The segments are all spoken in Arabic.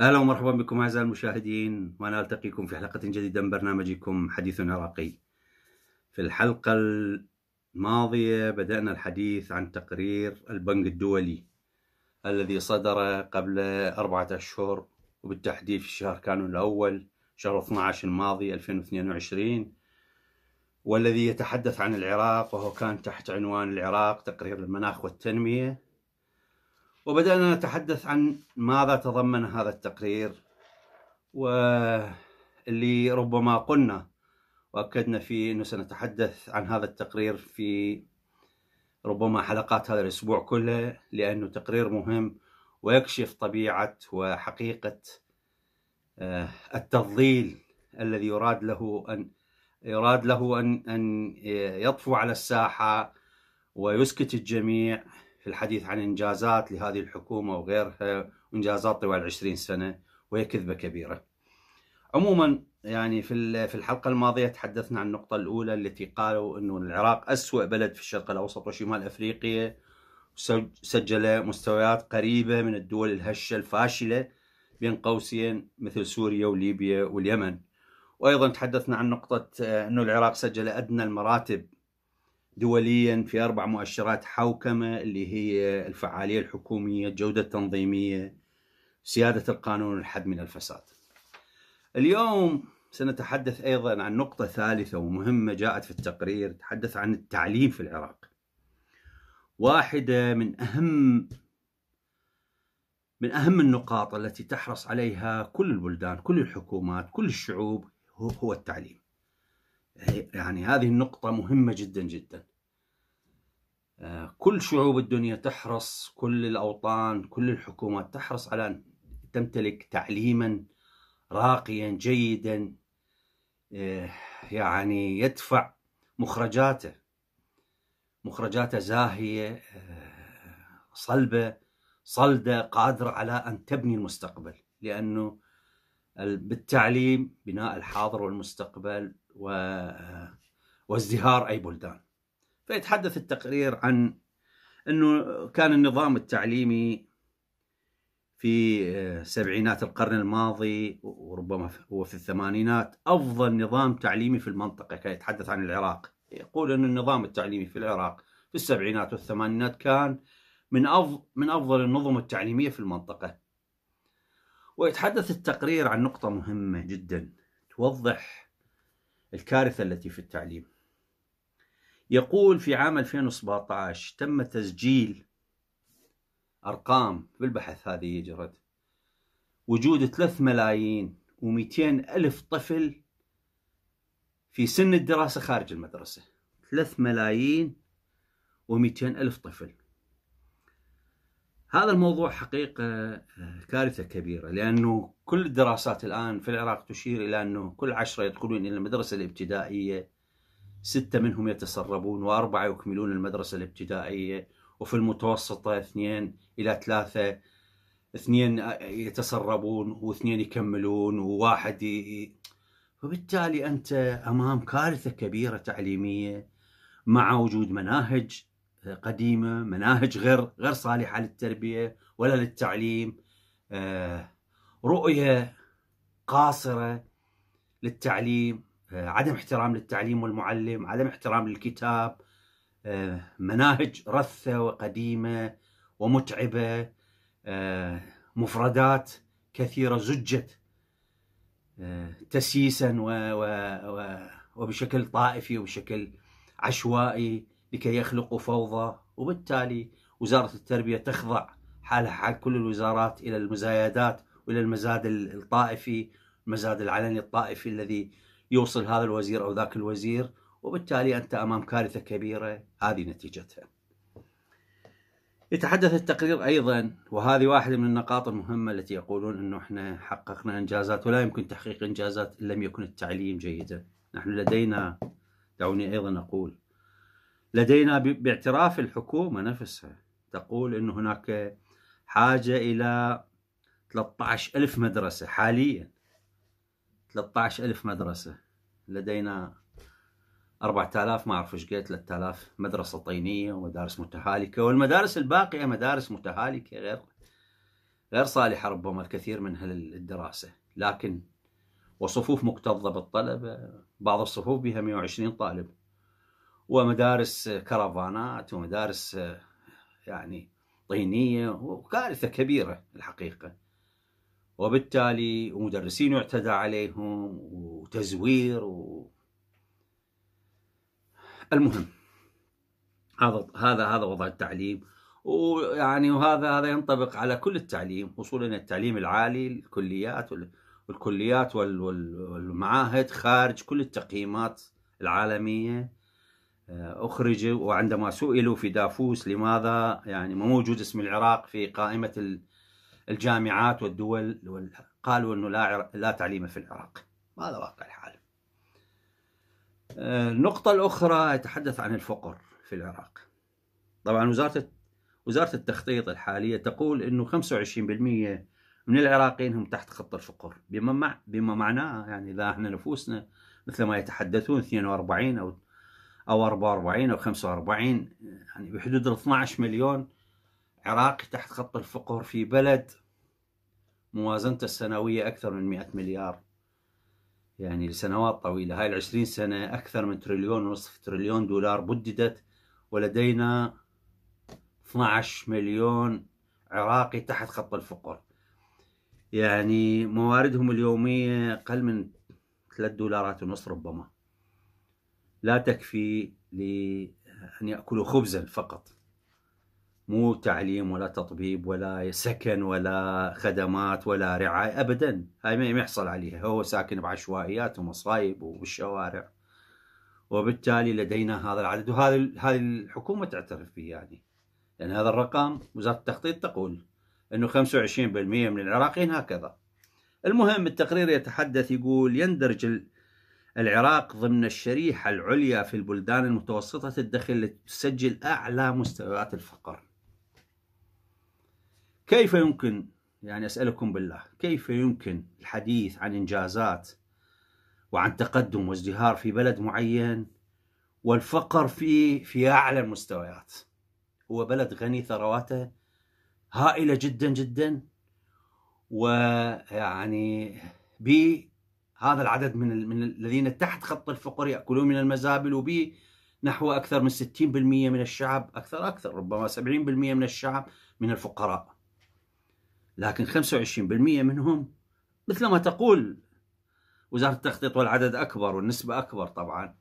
اهلا ومرحبا بكم اعزائي المشاهدين وانا التقيكم في حلقه جديده من برنامجكم حديث عراقي. في الحلقه الماضيه بدانا الحديث عن تقرير البنك الدولي الذي صدر قبل اربعه اشهر وبالتحديد في شهر كانون الاول شهر 12 الماضي 2022 والذي يتحدث عن العراق وهو كان تحت عنوان العراق تقرير المناخ والتنميه وبدأنا نتحدث عن ماذا تضمن هذا التقرير واللي ربما قلنا وأكدنا فيه أنه سنتحدث عن هذا التقرير في ربما حلقات هذا الأسبوع كله لأنه تقرير مهم ويكشف طبيعة وحقيقة آه، التضليل الذي يراد له أن يراد له أن أن يطفو على الساحة ويسكت الجميع في الحديث عن إنجازات لهذه الحكومة وغيرها وإنجازات طوال 20 سنة وهي كذبة كبيرة عموما يعني في في الحلقة الماضية تحدثنا عن النقطة الأولى التي قالوا أنه العراق أسوأ بلد في الشرق الأوسط وشمال أفريقيا سجل مستويات قريبة من الدول الهشة الفاشلة بين قوسين مثل سوريا وليبيا واليمن وأيضا تحدثنا عن نقطة آه، أنه العراق سجل أدنى المراتب دوليا في أربع مؤشرات حوكمة اللي هي الفعالية الحكومية الجودة التنظيمية سيادة القانون الحد من الفساد اليوم سنتحدث أيضا عن نقطة ثالثة ومهمة جاءت في التقرير تحدث عن التعليم في العراق واحدة من أهم من أهم النقاط التي تحرص عليها كل البلدان كل الحكومات كل الشعوب هو التعليم يعني هذه النقطة مهمة جدا جدا كل شعوب الدنيا تحرص كل الأوطان كل الحكومات تحرص على أن تمتلك تعليما راقيا جيدا آه، يعني يدفع مخرجاته مخرجاته زاهية آه، صلبة صلدة قادرة على أن تبني المستقبل لأنه بالتعليم بناء الحاضر والمستقبل آه، وازدهار أي بلدان فيتحدث التقرير عن انه كان النظام التعليمي في آه، سبعينات القرن الماضي وربما هو في الثمانينات افضل نظام تعليمي في المنطقه كان يتحدث عن العراق يقول ان النظام التعليمي في العراق في السبعينات والثمانينات كان من أفضل من افضل النظم التعليميه في المنطقه ويتحدث التقرير عن نقطه مهمه جدا توضح الكارثه التي في التعليم يقول في عام 2017 تم تسجيل أرقام في البحث هذه يجرد وجود 3 ملايين و200 ألف طفل في سن الدراسة خارج المدرسة 3 ملايين و200 ألف طفل هذا الموضوع حقيقة آه، كارثة كبيرة لأنه كل الدراسات الآن في العراق تشير إلى أنه كل عشرة يدخلون إلى المدرسة الابتدائية ستة منهم يتسربون وأربعة يكملون المدرسة الابتدائية وفي المتوسطة اثنين إلى ثلاثة اثنين يتسربون واثنين يكملون وواحد ي... فبالتالي أنت أمام كارثة كبيرة تعليمية مع وجود مناهج قديمة مناهج غير غير صالحة للتربية ولا للتعليم آه، رؤية قاصرة للتعليم آه، عدم احترام للتعليم والمعلم عدم احترام للكتاب آه، مناهج رثة وقديمة ومتعبة آه، مفردات كثيرة زجت تسييسا وبشكل طائفي وبشكل عشوائي لكي يخلقوا فوضى وبالتالي وزارة التربية تخضع حالها حال كل الوزارات إلى المزايدات وإلى المزاد الطائفي المزاد العلني الطائفي الذي يوصل هذا الوزير أو ذاك الوزير وبالتالي أنت أمام كارثة كبيرة هذه نتيجتها يتحدث التقرير أيضا وهذه واحدة من النقاط المهمة التي يقولون أنه إحنا حققنا إنجازات ولا يمكن تحقيق إنجازات إن لم يكن التعليم جيدا نحن لدينا دعوني أيضا أقول لدينا باعتراف الحكومة نفسها تقول أن هناك حاجة إلى 13 ألف مدرسة حاليا 13 ألف مدرسة لدينا 4000 ما أعرف إيش قلت 3000 مدرسة طينية ومدارس متهالكة والمدارس الباقية مدارس متهالكة غير غير صالحة ربما الكثير منها للدراسة لكن وصفوف مكتظة بالطلبة بعض الصفوف بها 120 طالب ومدارس كرفانات ومدارس يعني طينية وكارثة كبيرة الحقيقة وبالتالي ومدرسين يعتدى عليهم وتزوير و... المهم هذا هذا هذا وضع التعليم ويعني وهذا هذا ينطبق على كل التعليم وصولا التعليم العالي الكليات والكليات والمعاهد خارج كل التقييمات العالميه آه، اخرجوا وعندما سئلوا في دافوس لماذا يعني ما موجود اسم العراق في قائمه الجامعات والدول قالوا أنه لا, لا تعليم في العراق هذا واقع الحال آه، النقطة الأخرى يتحدث عن الفقر في العراق طبعا وزارة وزارة التخطيط الحالية تقول أنه 25% من العراقيين هم تحت خط الفقر بما, مع بما معناه يعني إذا احنا نفوسنا مثل ما يتحدثون 42 أو أو 44 أو 45 يعني بحدود ال 12 مليون عراقي تحت خط الفقر في بلد موازنته السنوية أكثر من 100 مليار يعني لسنوات طويلة هاي العشرين سنة أكثر من تريليون ونصف تريليون دولار بددت ولدينا 12 مليون عراقي تحت خط الفقر يعني مواردهم اليومية أقل من 3 دولارات ونص ربما لا تكفي لأن يأكلوا خبزا فقط مو تعليم ولا تطبيب ولا سكن ولا خدمات ولا رعاية أبدا هاي ما يحصل عليها هو ساكن بعشوائيات ومصايب وبالشوارع وبالتالي لدينا هذا العدد وهذه هذه الحكومة تعترف به يعني لأن هذا الرقم وزارة التخطيط تقول أنه 25% من العراقيين هكذا المهم التقرير يتحدث يقول يندرج العراق ضمن الشريحة العليا في البلدان المتوسطة الدخل تسجل أعلى مستويات الفقر كيف يمكن يعني أسألكم بالله كيف يمكن الحديث عن إنجازات وعن تقدم وازدهار في بلد معين والفقر فيه في أعلى المستويات هو بلد غني ثرواته هائلة جدا جدا ويعني بي هذا العدد من من الذين تحت خط الفقر ياكلون من المزابل وبي نحو اكثر من 60% من الشعب اكثر اكثر ربما 70% من الشعب من الفقراء لكن 25% منهم مثل ما تقول وزارة التخطيط والعدد أكبر والنسبة أكبر طبعا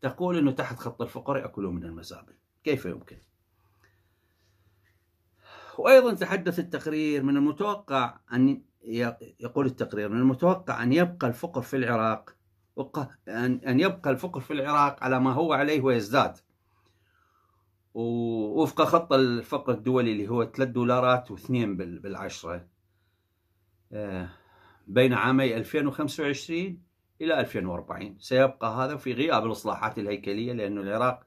تقول أنه تحت خط الفقر يأكلون من المزابل كيف يمكن؟ وأيضا تحدث التقرير من المتوقع أن يقول التقرير من المتوقع أن يبقى الفقر في العراق أن يبقى الفقر في العراق على ما هو عليه ويزداد ووفق خط الفقر الدولي اللي هو 3 دولارات و2 بالعشرة آه، بين عامي 2025 إلى 2040 سيبقى هذا في غياب الإصلاحات الهيكلية لأن العراق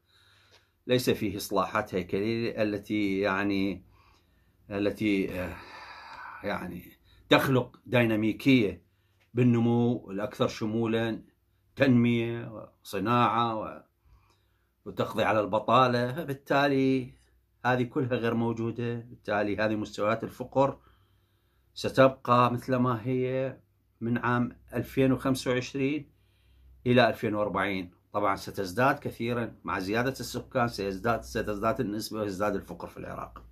ليس فيه إصلاحات هيكلية التي يعني التي آه، يعني تخلق ديناميكية بالنمو الأكثر شمولا تنمية وصناعة وتقضي على البطالة فبالتالي هذه كلها غير موجودة بالتالي هذه مستويات الفقر ستبقى مثل ما هي من عام 2025 إلى 2040 طبعا ستزداد كثيرا مع زيادة السكان سيزداد ستزداد النسبة ويزداد الفقر في العراق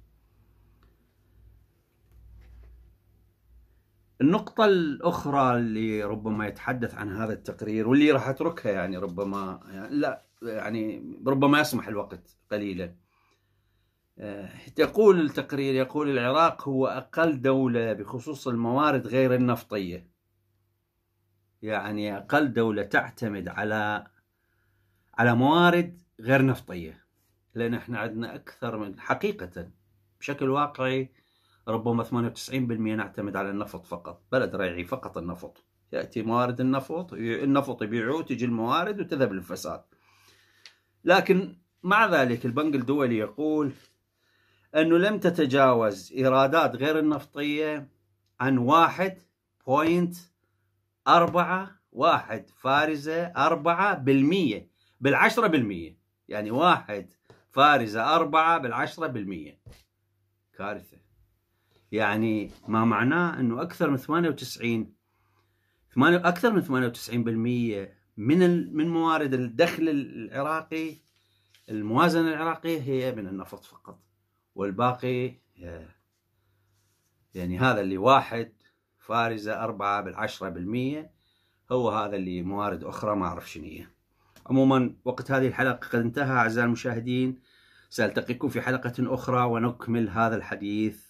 النقطة الأخرى اللي ربما يتحدث عن هذا التقرير واللي راح أتركها يعني ربما يعني لا يعني ربما يسمح الوقت قليلا آه، تقول التقرير يقول العراق هو أقل دولة بخصوص الموارد غير النفطية يعني أقل دولة تعتمد على على موارد غير نفطية لأن احنا عندنا أكثر من حقيقة بشكل واقعي ربما 98% نعتمد على النفط فقط بلد ريعي فقط النفط يأتي موارد النفط النفط يبيعوه تجي الموارد وتذهب للفساد لكن مع ذلك البنك الدولي يقول أنه لم تتجاوز إيرادات غير النفطية عن واحد بوينت أربعة واحد فارزة أربعة بالمية بالعشرة بالمية يعني واحد فارزة أربعة بالعشرة بالمية كارثة يعني ما معناه أنه أكثر من 98 أكثر من 98% من من موارد الدخل العراقي الموازنة العراقية هي من النفط فقط والباقي يعني هذا اللي واحد فارزة أربعة بالعشرة بالمية هو هذا اللي موارد أخرى ما أعرف شنية عموما وقت هذه الحلقة قد انتهى أعزائي المشاهدين سألتقيكم في حلقة أخرى ونكمل هذا الحديث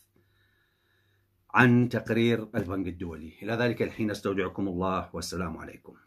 عن تقرير البنك الدولي إلى ذلك الحين أستودعكم الله والسلام عليكم